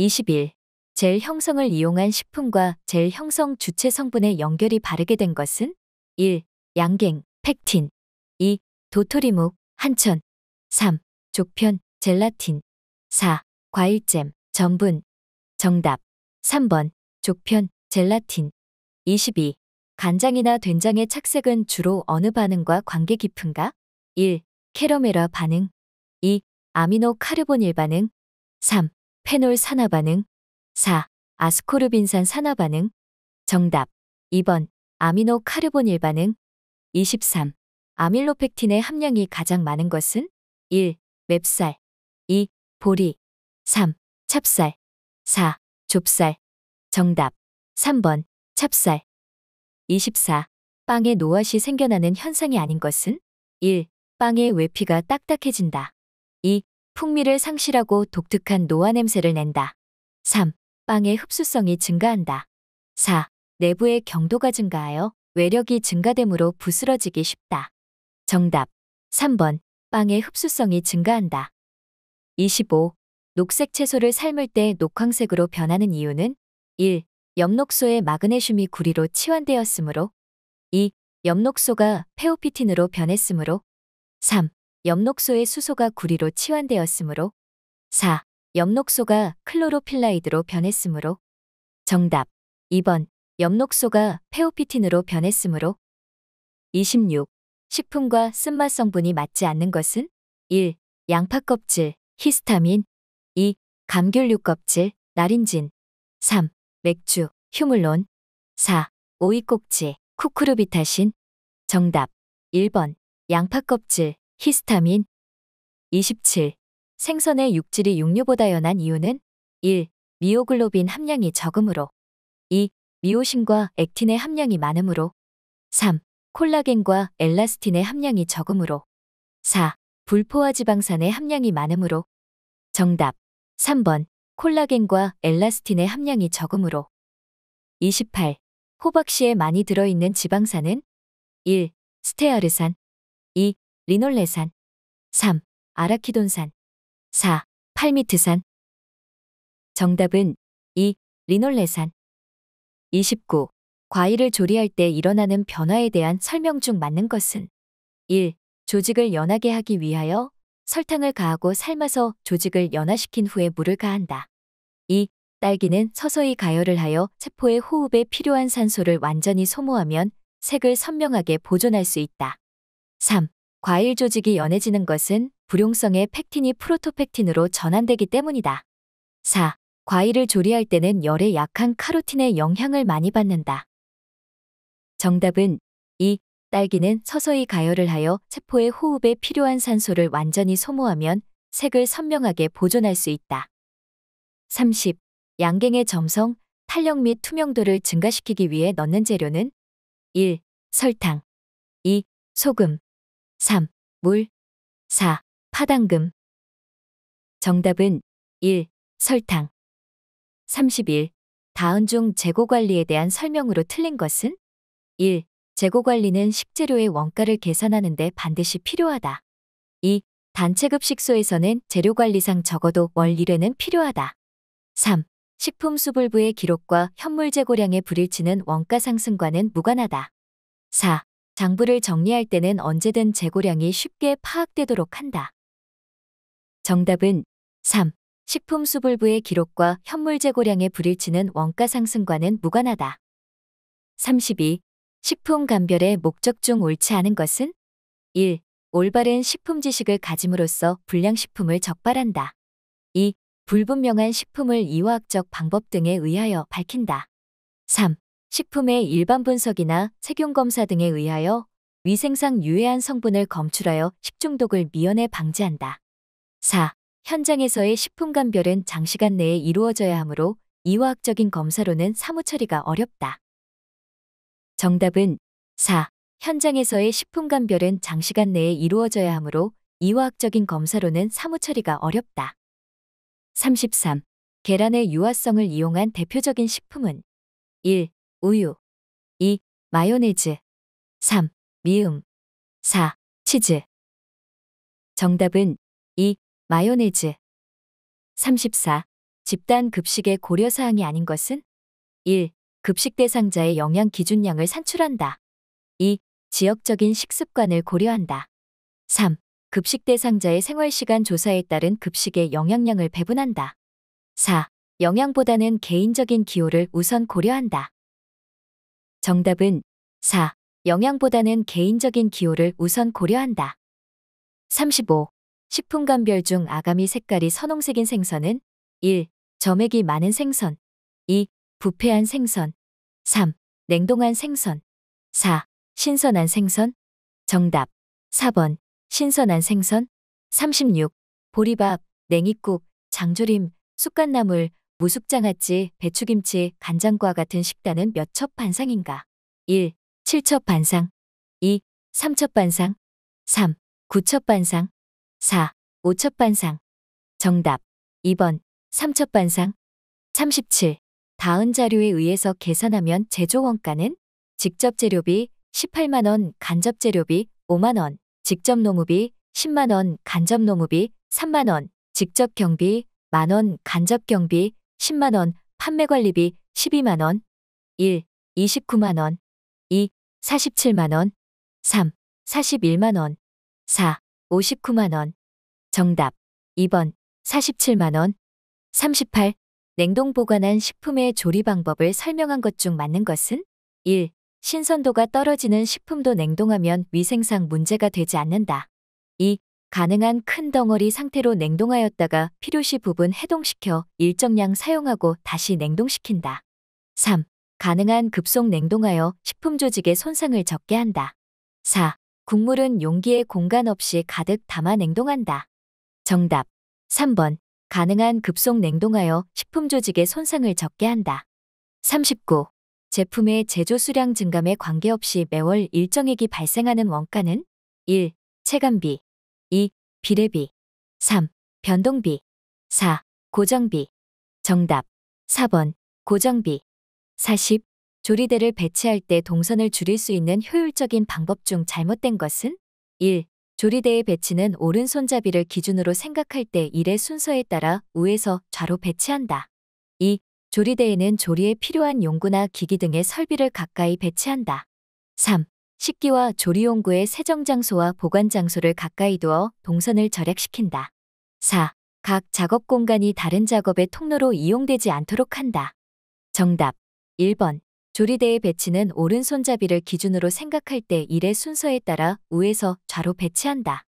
21. 젤 형성을 이용한 식품과 젤 형성 주체 성분의 연결이 바르게 된 것은 1. 양갱, 팩틴 2. 도토리묵, 한천 3. 족편 젤라틴 4. 과일잼, 전분 정답 3번 족편 젤라틴 22. 간장이나 된장의 착색은 주로 어느 반응과 관계 깊은가? 1. 캐러멜화 반응 2. 아미노 카르본일 반응 3. 페놀 산화 반응 4. 아스코르빈산 산화 반응 정답 2번 아미노 카르보닐 반응 23. 아밀로펙틴의 함량이 가장 많은 것은 1. 맵쌀 2. 보리 3. 찹쌀 4. 좁쌀 정답 3번 찹쌀 24. 빵에 노앗이 생겨나는 현상이 아닌 것은 1. 빵의 외피가 딱딱해진다 2. 풍미를 상실하고 독특한 노화 냄새를 낸다. 3. 빵의 흡수성이 증가한다. 4. 내부의 경도가 증가하여 외력이 증가되므로 부스러지기 쉽다. 정답 3번 빵의 흡수성이 증가한다. 25. 녹색 채소를 삶을 때 녹황색으로 변하는 이유는 1. 엽록소의 마그네슘이 구리로 치환되었으므로 2. 엽록소가 페오피틴으로 변했으므로 3. 엽록소의 수소가 구리로 치환되었으므로 4. 엽록소가 클로로필라이드로 변했으므로 정답 2번 엽록소가 페오피틴으로 변했으므로 26. 식품과 쓴맛 성분이 맞지 않는 것은 1. 양파 껍질, 히스타민 2. 감귤류 껍질, 나린진 3. 맥주, 휴물론 4. 오이 꼭지, 쿠쿠르비타신 정답 1번 양파 껍질, 히스타민 27. 생선의 육질이 육류보다 연한 이유는 1. 미오글로빈 함량이 적으므로 2. 미오신과 액틴의 함량이 많으므로 3. 콜라겐과 엘라스틴의 함량이 적으므로 4. 불포화 지방산의 함량이 많으므로 정답 3번 콜라겐과 엘라스틴의 함량이 적으므로 28. 호박씨에 많이 들어있는 지방산은 1. 스테아르산 리놀레산 3. 아라키돈산 4. 팔미트산 정답은 2. 리놀레산 29. 과일을 조리할 때 일어나는 변화에 대한 설명 중 맞는 것은 1. 조직을 연하게 하기 위하여 설탕을 가하고 삶아서 조직을 연화시킨 후에 물을 가한다. 2. 딸기는 서서히 가열을 하여 세포의 호흡에 필요한 산소를 완전히 소모하면 색을 선명하게 보존할 수 있다. 3. 과일 조직이 연해지는 것은 불용성의 팩틴이 프로토팩틴으로 전환되기 때문이다. 4. 과일을 조리할 때는 열에 약한 카로틴의 영향을 많이 받는다. 정답은 2. 딸기는 서서히 가열을 하여 세포의 호흡에 필요한 산소를 완전히 소모하면 색을 선명하게 보존할 수 있다. 30. 양갱의 점성, 탄력 및 투명도를 증가시키기 위해 넣는 재료는 1. 설탕 2. 소금 3. 물 4. 파당금 정답은 1. 설탕 31. 다음중 재고관리에 대한 설명으로 틀린 것은 1. 재고관리는 식재료의 원가를 계산하는 데 반드시 필요하다. 2. 단체급식소에서는 재료관리상 적어도 월일에는 필요하다. 3. 식품수불부의 기록과 현물 재고량의 불일치는 원가 상승과는 무관하다. 4. 장부를 정리할 때는 언제든 재고량이 쉽게 파악되도록 한다. 정답은 3. 식품수불부의 기록과 현물 재고량의 불일치는 원가 상승과는 무관하다. 32. 식품 감별의 목적 중 옳지 않은 것은 1. 올바른 식품 지식을 가짐으로써 불량식품을 적발한다. 2. 불분명한 식품을 이화학적 방법 등에 의하여 밝힌다. 3. 식품의 일반 분석이나 세균검사 등에 의하여 위생상 유해한 성분을 검출하여 식중독을 미연에 방지한다. 4. 현장에서의 식품 감별은 장시간 내에 이루어져야 하므로 이화학적인 검사로는 사무 처리가 어렵다. 정답은 4. 현장에서의 식품 감별은 장시간 내에 이루어져야 하므로 이화학적인 검사로는 사무 처리가 어렵다. 33. 계란의 유화성을 이용한 대표적인 식품은 1. 우유 2. 마요네즈 3. 미음 4. 치즈 정답은 2. 마요네즈 34. 집단 급식의 고려사항이 아닌 것은? 1. 급식 대상자의 영양 기준량을 산출한다. 2. 지역적인 식습관을 고려한다. 3. 급식 대상자의 생활시간 조사에 따른 급식의 영양량을 배분한다. 4. 영양보다는 개인적인 기호를 우선 고려한다. 정답은 4. 영양보다는 개인적인 기호를 우선 고려한다. 35. 식품감별 중 아가미 색깔이 선홍색인 생선은 1. 점액이 많은 생선 2. 부패한 생선 3. 냉동한 생선 4. 신선한 생선 정답 4번 신선한 생선 36. 보리밥, 냉이국, 장조림, 쑥갓나물, 무숙장아찌, 배추김치, 간장과 같은 식단은 몇 첩 반상인가? 1. 7첩 반상 2. 3첩 반상 3. 9첩 반상 4. 5첩 반상 정답 2번 3첩 반상 37. 다은 자료에 의해서 계산하면 제조 원가는 직접 재료비 18만 원, 간접 재료비 5만 원, 직접 노무비 10만 원, 간접 노무비 3만 원, 직접 경비 만 원, 간접 경비 10만원, 판매 관리비 12만원, 1. 29만원, 2. 47만원, 3. 41만원, 4. 59만원. 정답 2번 47만원, 38. 냉동 보관한 식품의 조리 방법을 설명한 것 중 맞는 것은? 1. 신선도가 떨어지는 식품도 냉동하면 위생상 문제가 되지 않는다. 2. 가능한 큰 덩어리 상태로 냉동하였다가 필요시 부분 해동시켜 일정량 사용하고 다시 냉동시킨다. 3. 가능한 급속 냉동하여 식품 조직의 손상을 적게 한다. 4. 국물은 용기에 공간 없이 가득 담아 냉동한다. 정답. 3번. 가능한 급속 냉동하여 식품 조직의 손상을 적게 한다. 39. 제품의 제조 수량 증감에 관계없이 매월 일정액이 발생하는 원가는 1. 체감비 2. 비례비 3. 변동비 4. 고정비 정답 4번 고정비 40. 조리대를 배치할 때 동선을 줄일 수 있는 효율적인 방법 중 잘못된 것은 1. 조리대의 배치는 오른손잡이를 기준으로 생각할 때 일의 순서에 따라 우에서 좌로 배치한다. 2. 조리대에는 조리에 필요한 용구나 기기 등의 설비를 가까이 배치한다. 3. 식기와 조리용구의 세정장소와 보관장소를 가까이 두어 동선을 절약시킨다. 4. 각 작업 공간이 다른 작업의 통로로 이용되지 않도록 한다. 정답 1번 조리대의 배치는 오른손잡이를 기준으로 생각할 때 일의 순서에 따라 우에서 좌로 배치한다.